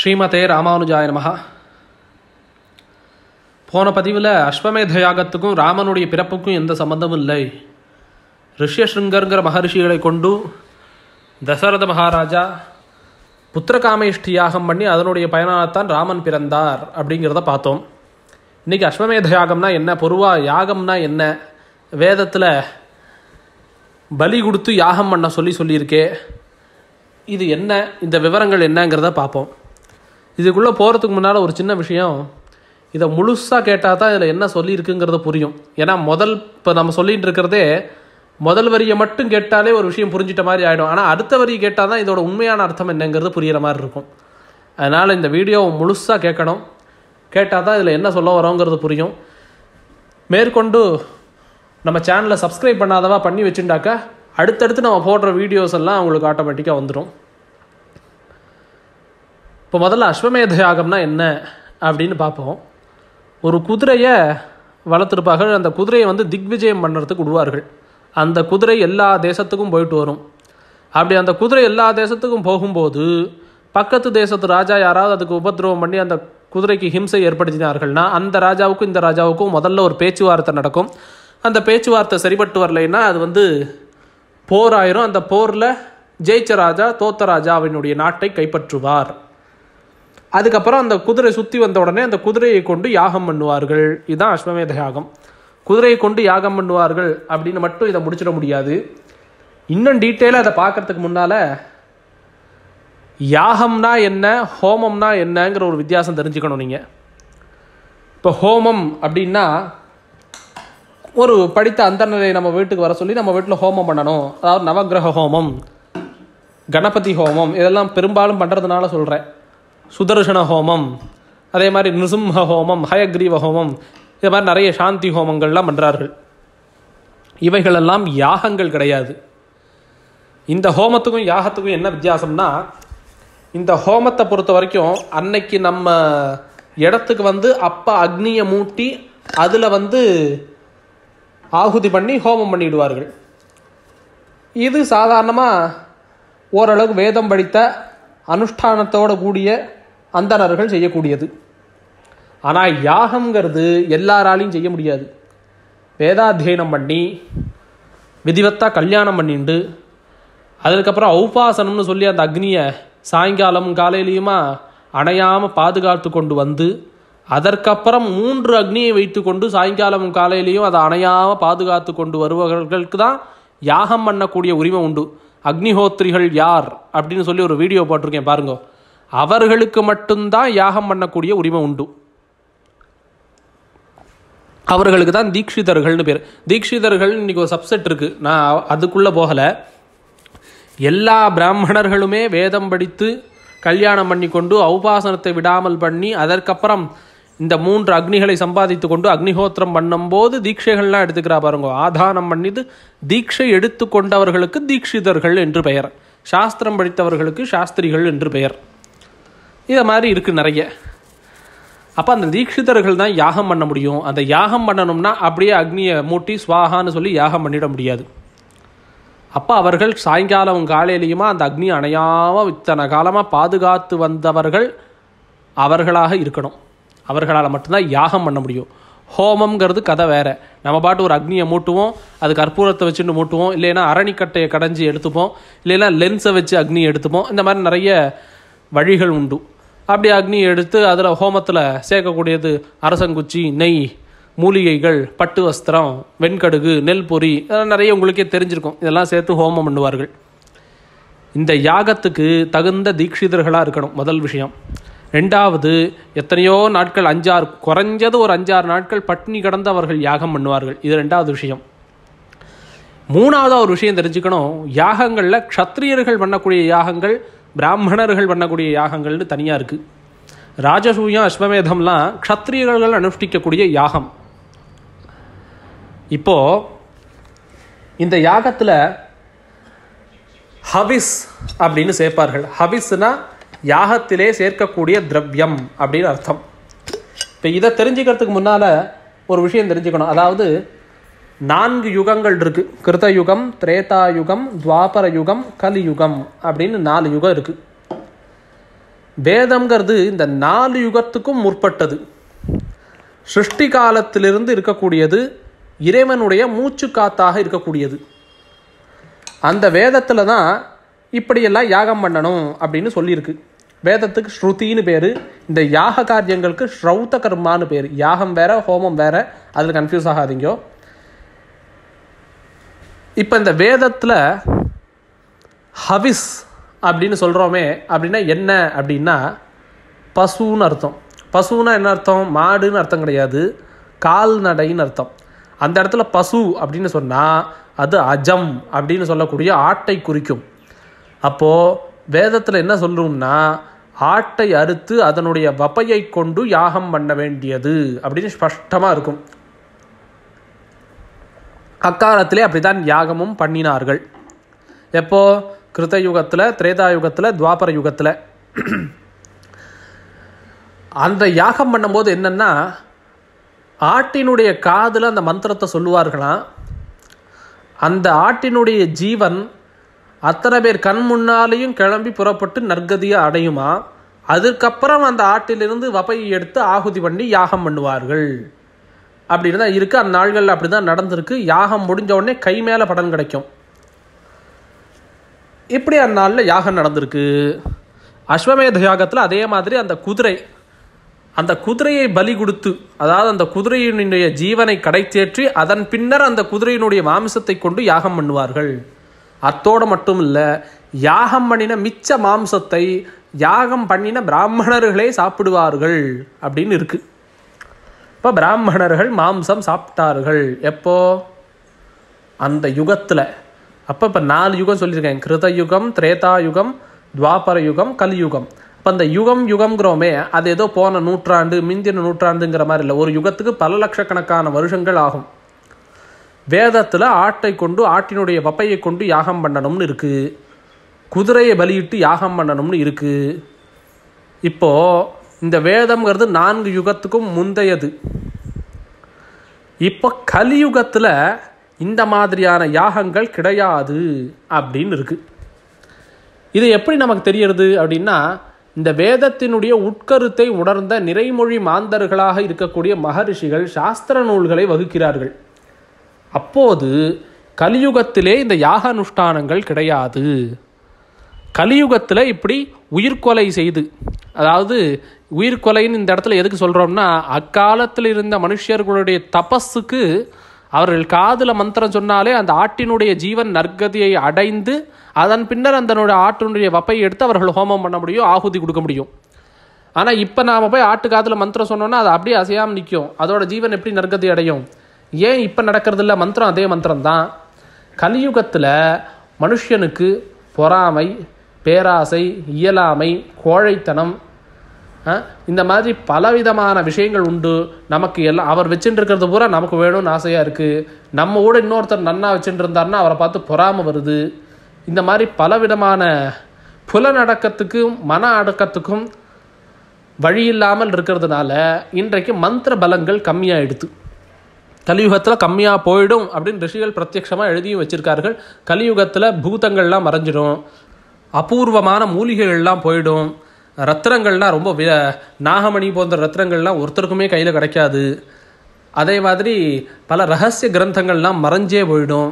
ஸ்ரீமதே ராமானுஜாய நமகா போன பதிவில் அஸ்வமேத யாகத்துக்கும் ராமனுடைய பிறப்புக்கும் எந்த சம்மந்தமும் இல்லை ரிஷ்யசிருங்கருங்கிற மகரிஷிகளை கொண்டு தசரத மகாராஜா புத்திரகாமேஷ்டி யாகம் பண்ணி அதனுடைய பயனாகத்தான் ராமன் பிறந்தார் அப்படிங்கிறத பார்த்தோம் இன்றைக்கி அஸ்வமேத யாகம்னா என்ன பொருவா யாகம்னா என்ன வேதத்தில் பலி கொடுத்து யாகம் பண்ண சொல்லி சொல்லியிருக்கே இது என்ன இந்த விவரங்கள் என்னங்கிறத பார்ப்போம் இதுக்குள்ளே போகிறதுக்கு முன்னால் ஒரு சின்ன விஷயம் இதை முழுசாக கேட்டால் தான் இதில் என்ன சொல்லியிருக்குங்கிறத புரியும் ஏன்னா முதல் இப்போ நம்ம சொல்லிகிட்டு இருக்கிறதே முதல் வரியை மட்டும் கேட்டாலே ஒரு விஷயம் புரிஞ்சிட்ட மாதிரி ஆகிடும் ஆனால் அடுத்த வரி கேட்டால் தான் இதோட உண்மையான அர்த்தம் என்னங்கிறது புரிகிற மாதிரி இருக்கும் அதனால் இந்த வீடியோ முழுசாக கேட்கணும் கேட்டால் தான் இதில் என்ன சொல்ல வரோங்கிறது புரியும் மேற்கொண்டு நம்ம சேனலை சப்ஸ்கிரைப் பண்ணாதவா பண்ணி வச்சுட்டாக்கா அடுத்தடுத்து நம்ம போடுற வீடியோஸ் எல்லாம் உங்களுக்கு ஆட்டோமேட்டிக்காக வந்துடும் இப்போ முதல்ல அஸ்வமேத யாகம்னா என்ன அப்படின்னு பார்ப்போம் ஒரு குதிரையை வளர்த்துருப்பார்கள் அந்த குதிரையை வந்து திக்விஜயம் பண்ணுறதுக்கு விடுவார்கள் அந்த குதிரை எல்லா தேசத்துக்கும் போயிட்டு வரும் அப்படி அந்த குதிரை எல்லா தேசத்துக்கும் போகும்போது பக்கத்து தேசத்து ராஜா யாராவது அதுக்கு உபதிரவம் பண்ணி அந்த குதிரைக்கு ஹிம்சை ஏற்படுத்தினார்கள்னா அந்த ராஜாவுக்கும் இந்த ராஜாவுக்கும் முதல்ல ஒரு பேச்சுவார்த்தை நடக்கும் அந்த பேச்சுவார்த்தை சரிபட்டு வரலைன்னா அது வந்து போராயிரும் அந்த போரில் ஜெயிச்ச ராஜா தோத்த அவனுடைய நாட்டை கைப்பற்றுவார் அதுக்கப்புறம் அந்த குதிரை சுற்றி வந்த உடனே அந்த குதிரையை கொண்டு யாகம் பண்ணுவார்கள் இதுதான் அஸ்வமேத யாகம் குதிரையை கொண்டு யாகம் பண்ணுவார்கள் அப்படின்னு மட்டும் இதை முடிச்சிட முடியாது இன்னும் டீட்டெயிலாக அதை பார்க்கறதுக்கு முன்னால் யாகம்னா என்ன ஹோமம்னா என்னங்கிற ஒரு வித்தியாசம் தெரிஞ்சுக்கணும் நீங்கள் இப்போ ஹோமம் அப்படின்னா ஒரு படித்த அந்தனரை நம்ம வீட்டுக்கு வர சொல்லி நம்ம வீட்டில் ஹோமம் பண்ணணும் அதாவது நவகிரக ஹோமம் கணபதி ஹோமம் இதெல்லாம் பெரும்பாலும் பண்ணுறதுனால சொல்கிறேன் சுதர்ஷன ஹோமம் அதே மாதிரி நிருசிம்ஹ ஹோமம் ஹயக்ரீவ ஹோமம் இது மாதிரி நிறைய சாந்தி ஹோமங்கள்லாம் பண்ணுறார்கள் இவைகளெல்லாம் யாகங்கள் கிடையாது இந்த ஹோமத்துக்கும் யாகத்துக்கும் என்ன வித்தியாசம்னா இந்த ஹோமத்தை பொறுத்த வரைக்கும் அன்னைக்கு நம்ம இடத்துக்கு வந்து அப்பா அக்னியை மூட்டி அதில் வந்து ஆகுதி பண்ணி ஹோமம் பண்ணிவிடுவார்கள் இது சாதாரணமாக ஓரளவுக்கு வேதம் படித்த அனுஷ்டானத்தோடு கூடிய அந்தணர்கள் செய்யக்கூடியது ஆனால் யாகங்கிறது எல்லாராலையும் செய்ய முடியாது வேதாத்தியனம் பண்ணி விதிவத்தாக கல்யாணம் பண்ணிட்டு அதுக்கப்புறம் ஔபாசனம்னு சொல்லி அந்த அக்னியை சாயங்காலம் காலையிலையுமா அணையாமல் பாதுகாத்து கொண்டு வந்து அதற்கப்புறம் மூன்று அக்னியை வைத்து கொண்டு சாயங்காலம் காலையிலையும் அதை அணையாமல் பாதுகாத்து கொண்டு வருபவர்களுக்கு தான் யாகம் பண்ணக்கூடிய உரிமை உண்டு அக்னிஹோத்திரிகள் யார் அப்படின்னு சொல்லி ஒரு வீடியோ போட்டிருக்கேன் பாருங்கள் அவர்களுக்கு மட்டும்தான் யாகம் பண்ணக்கூடிய உரிமை உண்டு அவர்களுக்கு தான் தீட்சிதர்கள்னு பேர் தீட்சிதர்கள் இன்றைக்கி ஒரு சப்செட் இருக்குது நான் அதுக்குள்ளே போகல எல்லா பிராமணர்களுமே வேதம் படித்து கல்யாணம் பண்ணி கொண்டு அவுபாசனத்தை விடாமல் பண்ணி அதற்கப்புறம் இந்த மூன்று அக்னிகளை சம்பாதித்து கொண்டு அக்னிஹோத்திரம் பண்ணும்போது தீட்சைகள்லாம் எடுத்துக்கிறா பாருங்க ஆதானம் பண்ணிது தீட்சை எடுத்து கொண்டவர்களுக்கு தீட்சிதர்கள் என்று பெயர் சாஸ்திரம் படித்தவர்களுக்கு சாஸ்திரிகள் என்று பெயர் இதை மாதிரி இருக்குது நிறைய அப்போ அந்த தீட்சிதர்கள் தான் யாகம் பண்ண முடியும் அந்த யாகம் பண்ணணும்னா அப்படியே அக்னியை மூட்டி சுவாகான்னு சொல்லி யாகம் பண்ணிட முடியாது அப்போ அவர்கள் சாயங்காலம் காலையிலையுமா அந்த அக்னி அணையாமல் இத்தனை காலமாக பாதுகாத்து வந்தவர்கள் அவர்களாக இருக்கணும் அவர்களால் மட்டும்தான் யாகம் பண்ண முடியும் ஹோமம்ங்கிறது கதை வேறு நம்ம பாட்டு ஒரு அக்னியை மூட்டுவோம் அது கற்பூரத்தை வச்சுட்டு மூட்டுவோம் இல்லைன்னா அரணிக்கட்டையை கடைஞ்சி எடுத்துப்போம் இல்லைனா லென்ஸை வச்சு அக்னியை எடுத்துப்போம் இந்த மாதிரி நிறைய வழிகள் உண்டு அப்படி அக்னியை எடுத்து அதில் ஹோமத்தில் சேர்க்கக்கூடியது அரசங்குச்சி நெய் மூலிகைகள் பட்டு வஸ்திரம் வெண்கடுகு நெல் பொறி இதெல்லாம் நிறைய உங்களுக்கே தெரிஞ்சிருக்கும் இதெல்லாம் சேர்த்து ஹோமம் பண்ணுவார்கள் இந்த யாகத்துக்கு தகுந்த தீட்சிதர்களாக இருக்கணும் முதல் விஷயம் ரெண்டாவது எத்தனையோ நாட்கள் அஞ்சாறு குறைஞ்சது ஒரு அஞ்சாறு நாட்கள் பட்னி கடந்து அவர்கள் யாகம் பண்ணுவார்கள் இது ரெண்டாவது விஷயம் மூணாவதாக ஒரு விஷயம் தெரிஞ்சுக்கணும் யாகங்களில் க்ஷத்ரியர்கள் பண்ணக்கூடிய யாகங்கள் பிராமணர்கள் பண்ணக்கூடிய யாகங்கள்னு தனியாக இருக்குது ராஜசூயம் அஸ்வமேதம்லாம் க்ஷத்ரியர்கள் அனுஷ்டிக்கக்கூடிய யாகம் இப்போது இந்த யாகத்தில் ஹவிஸ் அப்படின்னு சேர்ப்பார்கள் ஹவிஸ்னா யாகத்திலே சேர்க்கக்கூடிய திரவியம் அப்படின்னு அர்த்தம் இப்போ இதை தெரிஞ்சுக்கிறதுக்கு முன்னால் ஒரு விஷயம் தெரிஞ்சுக்கணும் அதாவது நான்கு யுகங்கள் இருக்கு கிருத்த யுகம் திரேதா யுகம் துவாபர யுகம் கலியுகம் அப்படின்னு நாலு யுகம் இருக்குது வேதம்ங்கிறது இந்த நாலு யுகத்துக்கும் முற்பட்டது சிருஷ்டி காலத்திலிருந்து இருக்கக்கூடியது இறைவனுடைய மூச்சு காத்தாக இருக்கக்கூடியது அந்த வேதத்தில் தான் இப்படியெல்லாம் யாகம் பண்ணணும் அப்படின்னு சொல்லியிருக்கு வேதத்துக்கு ஸ்ருதின்னு பேர் இந்த யாக காரியங்களுக்கு ஸ்ரௌத்த கர்மான்னு பேர் யாகம் வேற ஹோமம் வேற அதில் கன்ஃபியூஸ் ஆகாதீங்கோ இப்போ இந்த வேதத்தில் ஹவிஸ் அப்படின்னு சொல்கிறோமே அப்படின்னா என்ன அப்படின்னா பசுன்னு அர்த்தம் பசுனா என்ன அர்த்தம் மாடுன்னு அர்த்தம் கிடையாது கால்நடைன்னு அர்த்தம் அந்த இடத்துல பசு அப்படின்னு சொன்னால் அது அஜம் அப்படின்னு சொல்லக்கூடிய ஆட்டை குறிக்கும் அப்போது வேதத்தில் என்ன சொல்லணும்னா ஆட்டை அறுத்து அதனுடைய வப்பையை கொண்டு யாகம் பண்ண வேண்டியது அப்படின்னு ஸ்பஷ்டமாக இருக்கும் அக்காலத்திலே அப்படித்தான் யாகமும் பண்ணினார்கள் எப்போது கிருத்த யுகத்தில் திரேதா யுகத்தில் துவாபர யுகத்தில் அந்த யாகம் பண்ணும்போது என்னென்னா ஆட்டினுடைய காதில் அந்த மந்திரத்தை சொல்லுவார்களாம் அந்த ஆட்டினுடைய ஜீவன் அத்தனை பேர் கண் முன்னாலேயும் கிளம்பி புறப்பட்டு நற்கதியை அடையுமா அதுக்கப்புறம் அந்த ஆட்டிலிருந்து வபையை எடுத்து ஆகுதி பண்ணி யாகம் பண்ணுவார்கள் அப்படின்னு தான் இருக்குது அந்த நாள்களில் அப்படி தான் நடந்திருக்கு யாகம் முடிஞ்ச உடனே கை மேலே படன் கிடைக்கும் இப்படி அந்த நாளில் யாகம் நடந்திருக்கு அஸ்வமேத யாகத்தில் அதே மாதிரி அந்த குதிரை அந்த குதிரையை பலி கொடுத்து அதாவது அந்த குதிரையினுடைய ஜீவனை கடைத்தேற்றி அதன் பின்னர் அந்த குதிரையினுடைய மாம்சத்தை கொண்டு யாகம் பண்ணுவார்கள் அத்தோடு மட்டும் இல்லை யாகம் பண்ணின மிச்ச மாம்சத்தை யாகம் பண்ணின பிராமணர்களே சாப்பிடுவார்கள் அப்படின்னு இருக்குது இப்போ பிராமணர்கள் மாம்சம் சாப்பிட்டார்கள் எப்போ அந்த யுகத்தில் அப்போ இப்போ நாலு யுகம் சொல்லியிருக்கேன் கிருத யுகம் திரேதா யுகம் துவாபர யுகம் கலியுகம் இப்போ அந்த யுகம் யுகம்ங்கிறோமே அது ஏதோ போன நூற்றாண்டு மிந்தின நூற்றாண்டுங்கிற மாதிரி இல்லை ஒரு யுகத்துக்கு பல லட்சக்கணக்கான வருஷங்கள் ஆகும் வேதத்தில் ஆட்டை கொண்டு ஆட்டினுடைய வப்பையை கொண்டு யாகம் பண்ணணும்னு இருக்குது குதிரையை பலியிட்டு யாகம் பண்ணணும்னு இருக்குது இப்போது இந்த வேதம்ங்கிறது நான்கு யுகத்துக்கும் முந்தையது இப்போ கலியுகத்தில் இந்த மாதிரியான யாகங்கள் கிடையாது அப்படின்னு இருக்குது இது எப்படி நமக்கு தெரியறது அப்படின்னா இந்த வேதத்தினுடைய உட்கருத்தை உணர்ந்த நிறைமொழி மாந்தர்களாக இருக்கக்கூடிய மகரிஷிகள் சாஸ்திர நூல்களை வகுக்கிறார்கள் அப்போது கலியுகத்திலே இந்த யாக அனுஷ்டானங்கள் கிடையாது கலியுகத்தில் இப்படி உயிர்கொலை செய்து அதாவது உயிர் கொலைன்னு இந்த இடத்துல எதுக்கு சொல்கிறோம்னா அக்காலத்தில் இருந்த மனுஷர்களுடைய தபஸுக்கு அவர்கள் காதில் மந்திரம் சொன்னாலே அந்த ஆட்டினுடைய ஜீவன் நற்கதியை அடைந்து அதன் பின்னர் அந்தனுடைய ஆட்டினுடைய வப்பையை எடுத்து அவர்கள் ஹோமம் பண்ண முடியும் ஆகுதி கொடுக்க முடியும் ஆனால் இப்போ நாம் போய் ஆட்டு காதில் மந்திரம் சொன்னோன்னா அது அப்படியே அசையாமல் நிற்கும் அதோட ஜீவன் எப்படி நற்கதி அடையும் ஏன் இப்போ நடக்கிறதில்ல மந்திரம் அதே மந்திரம் தான் கலியுகத்தில் மனுஷனுக்கு பொறாமை பேராசை இயலாமை கோழைத்தனம் இந்த மாதிரி பலவிதமான விஷயங்கள் உண்டு நமக்கு எல்லாம் அவர் வச்சுட்டு பூரா நமக்கு வேணும்னு ஆசையாக இருக்குது நம்ம கூட இன்னொருத்தர் நன்னா வச்சுட்டு இருந்தார்னா அவரை பார்த்து பொறாமல் வருது இந்த மாதிரி பலவிதமான புலநடக்கத்துக்கும் மன அடக்கத்துக்கும் வழி இல்லாமல் இருக்கிறதுனால இன்றைக்கு மந்திர பலங்கள் கம்மியாக எடுத்து கலியுகத்தில் கம்மியாக போயிடும் அப்படின்னு ரிஷிகள் பிரத்யட்சமாக எழுதியும் வச்சுருக்கார்கள் கலியுகத்தில் பூதங்கள்லாம் மறைஞ்சிடும் அபூர்வமான மூலிகைகள்லாம் போயிடும் ரத்தினங்கள்லாம் ரொம்ப வி நாகமணி போன்ற ரத்திரங்கள்லாம் ஒருத்தருக்குமே கையில் கிடைக்காது அதே மாதிரி பல ரகசிய கிரந்தங்கள்லாம் மறைஞ்சே போயிடும்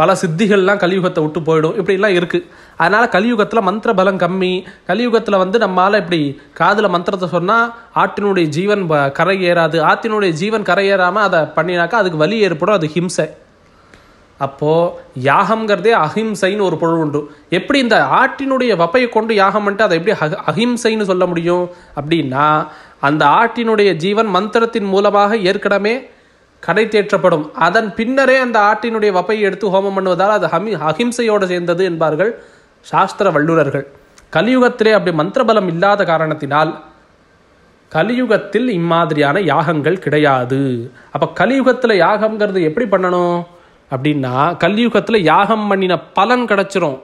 பல சித்திகள்லாம் கலியுகத்தை விட்டு போயிடும் இப்படிலாம் இருக்குது அதனால் கலியுகத்தில் மந்திர பலம் கம்மி கலியுகத்தில் வந்து நம்மளால் இப்படி காதில் மந்திரத்தை சொன்னால் ஆட்டினுடைய ஜீவன் கரை ஏறாது ஆத்தினுடைய ஜீவன் கரை ஏறாமல் அதை பண்ணினாக்கா அதுக்கு வலி ஏற்படும் அது ஹிம்சை அப்போது யாகம்ங்கிறதே அஹிம்சைன்னு ஒரு பொருள் உண்டு எப்படி இந்த ஆட்டினுடைய வப்பையை கொண்டு யாகம் பண்ணிட்டு அதை எப்படி அஹிம்சைன்னு சொல்ல முடியும் அப்படின்னா அந்த ஆட்டினுடைய ஜீவன் மந்திரத்தின் மூலமாக ஏற்கனவே கடை தேற்றப்படும் அதன் பின்னரே அந்த ஆட்டினுடைய வப்பையை எடுத்து ஹோமம் பண்ணுவதால் அது ஹமி அஹிம்சையோடு சேர்ந்தது என்பார்கள் சாஸ்திர வல்லுநர்கள் கலியுகத்திலே அப்படி மந்திரபலம் இல்லாத காரணத்தினால் கலியுகத்தில் இம்மாதிரியான யாகங்கள் கிடையாது அப்போ கலியுகத்தில் யாகம்ங்கிறது எப்படி பண்ணணும் அப்படின்னா கல்யுகத்தில் யாகம் பண்ணின பலன் கிடச்சிரும்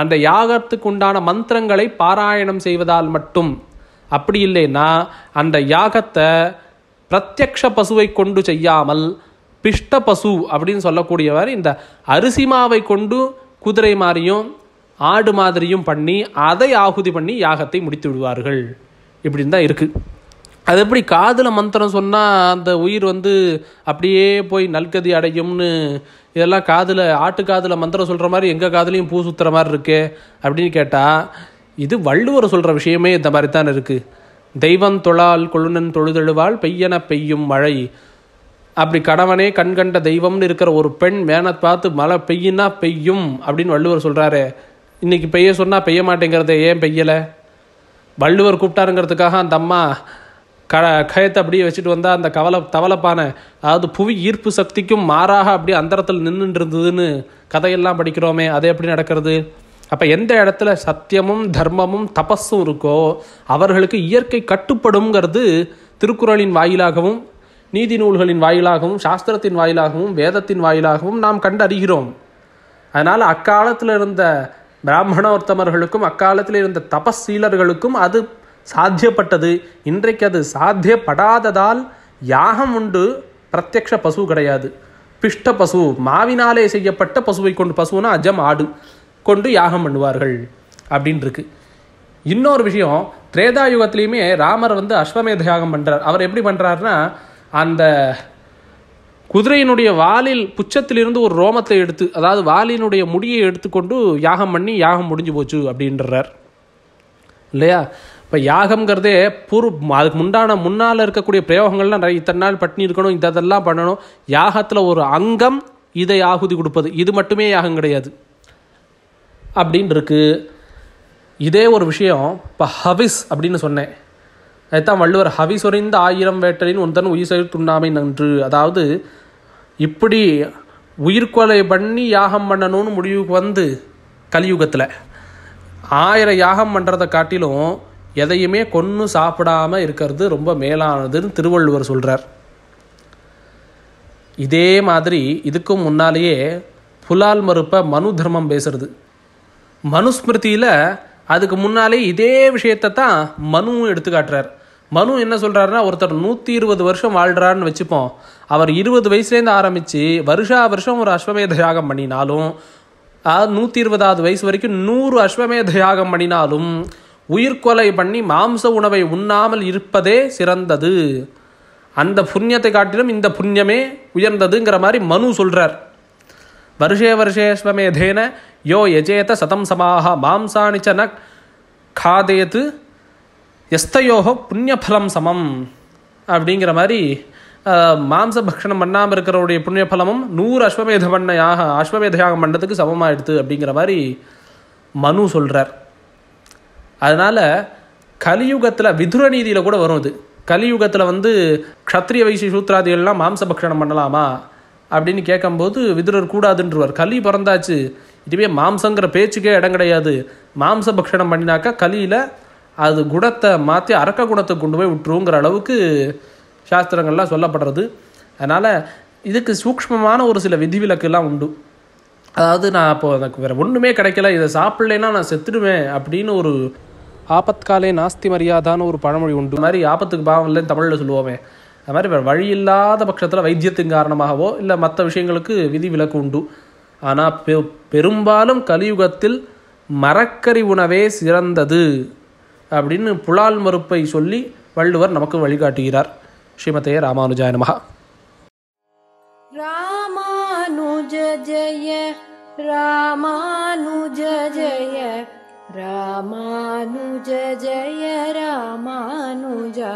அந்த யாகத்துக்கு உண்டான மந்திரங்களை பாராயணம் செய்வதால் மட்டும் அப்படி இல்லைன்னா அந்த யாகத்தை பிரத்யக்ஷ பசுவை கொண்டு செய்யாமல் பிஷ்ட பசு அப்படின்னு சொல்லக்கூடியவர் இந்த அரிசிமாவை கொண்டு குதிரை மாதிரியும் ஆடு மாதிரியும் பண்ணி அதை ஆகுதி பண்ணி யாகத்தை முடித்து விடுவார்கள் இப்படின்னு தான் இருக்குது அது எப்படி காதில் மந்திரம் சொன்னால் அந்த உயிர் வந்து அப்படியே போய் நல்கதி அடையும்னு இதெல்லாம் காதில் ஆட்டு காதில் மந்திரம் சொல்கிற மாதிரி எங்கள் காதுலேயும் பூ சுற்றுற மாதிரி இருக்கே அப்படின்னு கேட்டால் இது வள்ளுவர் சொல்கிற விஷயமே இந்த மாதிரி தான் இருக்குது தெய்வம் தொழால் கொழுநன் தொழுதெழுவால் பெய்யன பெய்யும் மழை அப்படி கணவனே கண் கண்ட தெய்வம்னு இருக்கிற ஒரு பெண் மேனை பார்த்து மழை பெய்யினா பெய்யும் அப்படின்னு வள்ளுவர் சொல்கிறாரு இன்றைக்கி பெய்ய சொன்னால் பெய்ய மாட்டேங்கிறத ஏன் பெய்யலை வள்ளுவர் கூப்பிட்டாருங்கிறதுக்காக அந்த அம்மா க கயத்தை அப்படியே வச்சுட்டு வந்தால் அந்த கவலை தவளப்பானை அதாவது புவி ஈர்ப்பு சக்திக்கும் மாறாக அப்படியே அந்தரத்தில் நின்றுட்டு இருந்ததுன்னு கதையெல்லாம் படிக்கிறோமே அது எப்படி நடக்கிறது அப்போ எந்த இடத்துல சத்தியமும் தர்மமும் தபஸும் இருக்கோ அவர்களுக்கு இயற்கை கட்டுப்படுங்கிறது திருக்குறளின் வாயிலாகவும் நீதி நூல்களின் வாயிலாகவும் சாஸ்திரத்தின் வாயிலாகவும் வேதத்தின் வாயிலாகவும் நாம் கண்டறிகிறோம் அதனால் அக்காலத்தில் இருந்த பிராமணோர்த்தமர்களுக்கும் அக்காலத்தில் இருந்த தபீலர்களுக்கும் அது சாத்தியப்பட்டது இன்றைக்கு அது சாத்தியப்படாததால் யாகம் உண்டு பிரத்யக்ஷ பசு கிடையாது பிஷ்ட பசு மாவினாலே செய்யப்பட்ட பசுவை கொண்டு பசுனா அஜம் ஆடு கொண்டு யாகம் பண்ணுவார்கள் அப்படின் இருக்கு இன்னொரு விஷயம் திரேதா யுகத்திலையுமே ராமர் வந்து அஸ்வமேத யாகம் பண்ணுறார் அவர் எப்படி பண்ணுறாருன்னா அந்த குதிரையினுடைய வாலில் புச்சத்திலிருந்து ஒரு ரோமத்தை எடுத்து அதாவது வாலினுடைய முடியை எடுத்துக்கொண்டு யாகம் பண்ணி யாகம் முடிஞ்சு போச்சு அப்படின்றார் இல்லையா இப்போ யாகம்ங்கிறதே பூர் அதுக்கு முண்டான முன்னால் இருக்கக்கூடிய பிரயோகங்கள்லாம் நிறைய இத்தனை நாள் பட்டினி இருக்கணும் இதெல்லாம் பண்ணணும் யாகத்தில் ஒரு அங்கம் இதை ஆகுதி கொடுப்பது இது மட்டுமே யாகம் கிடையாது அப்படின்னு இருக்கு இதே ஒரு விஷயம் இப்போ ஹவிஸ் அப்படின்னு சொன்னேன் அதுதான் வள்ளுவர் ஹவிஸ் உறைந்த ஆயிரம் வேட்டலின் ஒன்றன் உயிர் சேர்த்துண்ணாமை நன்று அதாவது இப்படி உயிர்கொலை பண்ணி யாகம் பண்ணணும்னு முடிவுக்கு வந்து கலியுகத்தில் ஆயிரம் யாகம் பண்ணுறதை காட்டிலும் எதையுமே கொன்று சாப்பிடாமல் இருக்கிறது ரொம்ப மேலானதுன்னு திருவள்ளுவர் சொல்கிறார் இதே மாதிரி இதுக்கும் முன்னாலேயே புலால் மறுப்பை மனு தர்மம் பேசுறது மனுஸ்மிருதியில் அதுக்கு முன்னாலே இதே விஷயத்தை தான் மனுவும் எடுத்துக்காட்டுறார் மனு என்ன சொல்கிறாருன்னா ஒருத்தர் நூற்றி இருபது வருஷம் வாழ்கிறான்னு வச்சுப்போம் அவர் இருபது வயசுலேருந்து ஆரம்பித்து வருஷா வருஷம் ஒரு அஸ்வமேத யாகம் பண்ணினாலும் நூற்றி இருபதாவது வயசு வரைக்கும் நூறு அஸ்வமேத யாகம் பண்ணினாலும் உயிர்கொலை பண்ணி மாம்ச உணவை உண்ணாமல் இருப்பதே சிறந்தது அந்த புண்ணியத்தை காட்டிலும் இந்த புண்ணியமே உயர்ந்ததுங்கிற மாதிரி மனு சொல்கிறார் வருஷே தேன யோ யஜேத சதம் சமாக மாம்சாணிச்ச ந காதேத்து எஸ்தையோகோ புண்ணியஃபலம் சமம் அப்படிங்கிற மாதிரி மாம்ச பக்ஷணம் பண்ணாமல் இருக்கிறவருடைய புண்ணியஃபலமும் நூறு அஸ்வமேத பண்ண யாக அஸ்வமேத யாகம் பண்ணதுக்கு சமமாயிடுது அப்படிங்கிற மாதிரி மனு சொல்கிறார் அதனால் கலியுகத்தில் விதுர நீதியில் கூட வரும் இது கலியுகத்தில் வந்து க்ஷத்ரிய வைசி சூத்ராதிகள்லாம் மாம்சபக்ஷணம் பக்ஷணம் பண்ணலாமா அப்படின்னு கேட்கும்போது விதுரர் கூடாதுன்றவர் கலி பிறந்தாச்சு இதுவே மாம்சங்கிற பேச்சுக்கே இடம் கிடையாது மாம்ச பக்ஷணம் பண்ணினாக்கா கலியில் அது குணத்தை மாற்றி அரக்க குணத்தை கொண்டு போய் விட்டுருங்கிற அளவுக்கு சாஸ்திரங்கள்லாம் சொல்லப்படுறது அதனால் இதுக்கு சூக்மமான ஒரு சில விதிவிலக்குலாம் உண்டு அதாவது நான் இப்போ எனக்கு வேறு ஒன்றுமே கிடைக்கல இதை சாப்பிட்லேன்னா நான் செத்துடுவேன் அப்படின்னு ஒரு ஆபத்காலே நாஸ்தி மரியாதான்னு ஒரு பழமொழி உண்டு மாதிரி ஆபத்துக்கு பாவம் இல்லைன்னு தமிழில் சொல்லுவோமே அது மாதிரி வழி இல்லாத பட்சத்தில் வைத்தியத்தின் காரணமாகவோ இல்லை மற்ற விஷயங்களுக்கு விதி விலக்கு உண்டு ஆனால் பெ பெரும்பாலும் கலியுகத்தில் மரக்கறி உணவே சிறந்தது அப்படின்னு புலால் மறுப்பை சொல்லி வள்ளுவர் நமக்கு வழிகாட்டுகிறார் ஸ்ரீமதே ராமானுஜாய நமகா ராமானுஜ ஜய ராமானுஜ ஜய रामानुज जय रामानुजा